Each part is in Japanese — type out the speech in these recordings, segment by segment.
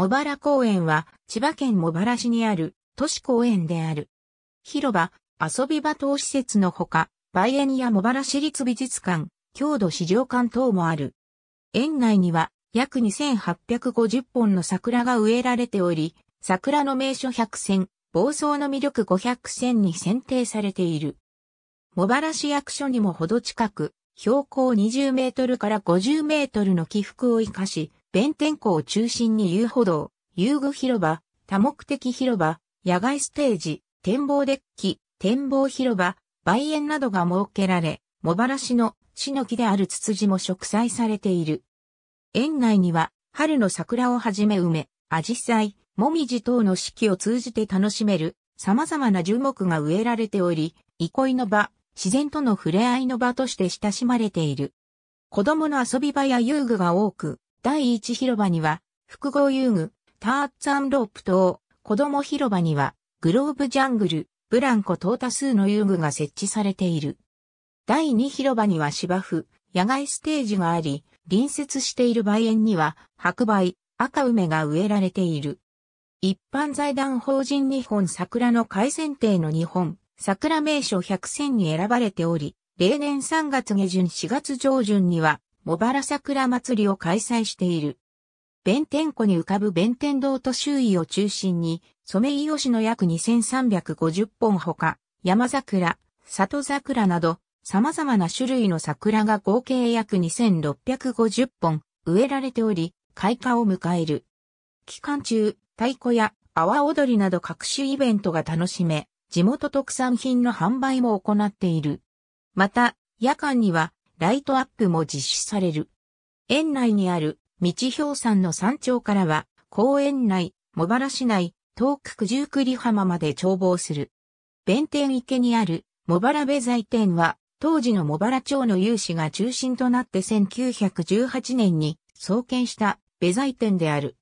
茂原公園は千葉県茂原市にある都市公園である。広場、遊び場等施設のほか、バイエニア茂原市立美術館、郷土資料館等もある。園内には約2850本の桜が植えられており、桜の名所100選、房総の魅力500選に選定されている。茂原市役所にもほど近く、標高20メートルから50メートルの起伏を生かし、弁天港を中心に遊歩道、遊具広場、多目的広場、野外ステージ、展望デッキ、展望広場、梅園などが設けられ、茂原市の市の木であるツツジも植栽されている。園内には春の桜をはじめ梅、アジサイ、モミジ等の四季を通じて楽しめる様々な樹木が植えられており、憩いの場、自然との触れ合いの場として親しまれている。子供の遊び場や遊具が多く、第一広場には、複合遊具、ターッツァンロープ等、子供広場には、グローブジャングル、ブランコ等多数の遊具が設置されている。第二広場には芝生、野外ステージがあり、隣接している梅園には、白梅、赤梅が植えられている。一般財団法人日本桜の改善定の日本桜名所100選に選ばれており、例年3月下旬4月上旬には茂原桜祭りを開催している。弁天湖に浮かぶ弁天堂と周囲を中心に、ソメイヨシの約2350本ほか、山桜、里桜など、様々な種類の桜が合計約2650本植えられており、開花を迎える。期間中、太鼓や阿波踊りなど各種イベントが楽しめ、地元特産品の販売も行っている。また、夜間にはライトアップも実施される。園内にある道氷山の山頂からは、公園内、茂原市内、東区九十九里浜まで眺望する。弁天池にある茂原米在店は、当時の茂原町の有志が中心となって1918年に創建した米在店である。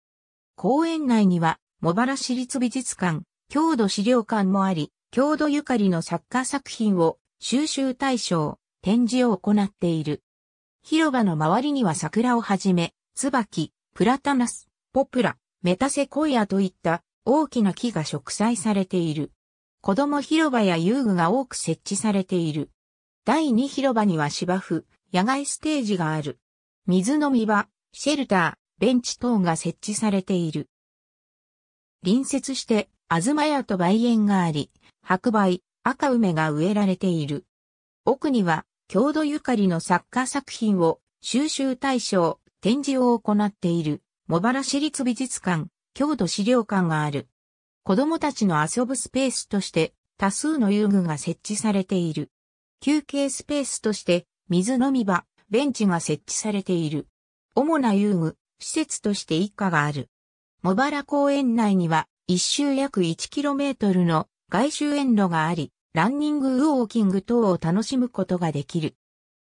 公園内には、茂原市立美術館、郷土資料館もあり、郷土ゆかりの作家作品を収集対象、展示を行っている。広場の周りには桜をはじめ、椿、プラタナス、ポプラ、メタセコイアといった大きな木が植栽されている。子供広場や遊具が多く設置されている。第2広場には芝生、野外ステージがある。水飲み場、シェルター、ベンチ等が設置されている。隣接して、東屋と梅園があり、白梅、赤梅が植えられている。奥には、郷土ゆかりの作家作品を収集対象、展示を行っている、茂原市立美術館、郷土資料館がある。子供たちの遊ぶスペースとして多数の遊具が設置されている。休憩スペースとして水飲み場、ベンチが設置されている。主な遊具、施設として一家がある。茂原公園内には一周約1キロメートルの外周園路があり、ランニングウォーキング等を楽しむことができる。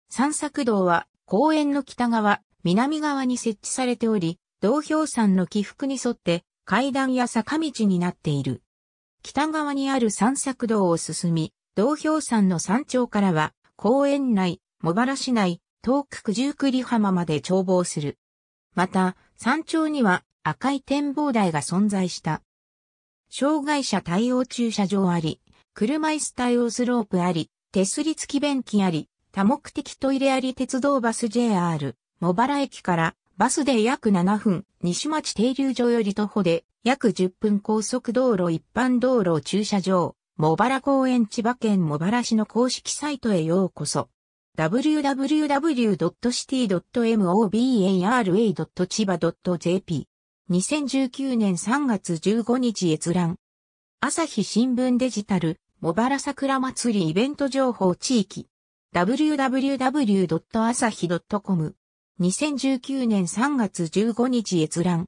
散策道は公園の北側、南側に設置されており、道標山の起伏に沿って階段や坂道になっている。北側にある散策道を進み、道標山の山頂からは公園内、茂原市内、東区九十九里浜まで眺望する。また、山頂には赤い展望台が存在した。障害者対応駐車場あり、車椅子対応スロープあり、手すり付き便器あり、多目的トイレあり鉄道バス JR、茂原駅からバスで約7分、西町停留所より徒歩で約10分高速道路一般道路駐車場、茂原公園千葉県茂原市の公式サイトへようこそ。www.city.mobara.chiba.jp 2019年3月15日閲覧。朝日新聞デジタル茂原桜祭りイベント情報地域 www.asahi.com 2019年3月15日閲覧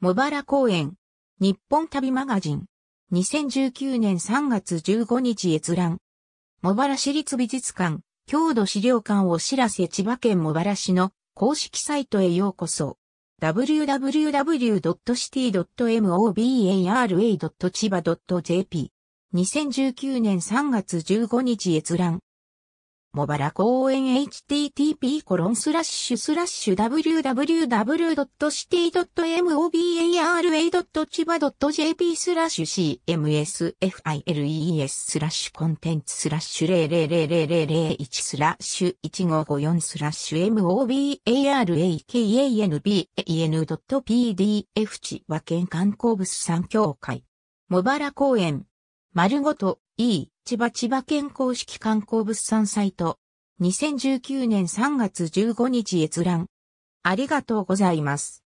茂原公園日本旅マガジン2019年3月15日閲覧茂原市立美術館郷土資料館お知らせ千葉県茂原市の公式サイトへようこそ www.city.mobara.chiba.jp 2019年3月15日閲覧。茂原公園 http コロンスラッシュスラッシュ www.city.mobara.chiba.jp スラッシュ cmsfiles スラッシュコンテンツスラッシュ0000001スラッシュ1554スラッシュ m o b a r a k a n b a n p d f 地和県観光物産協会茂原公園丸ごと E、千葉千葉県公式観光物産サイト。2019年3月15日閲覧。ありがとうございます。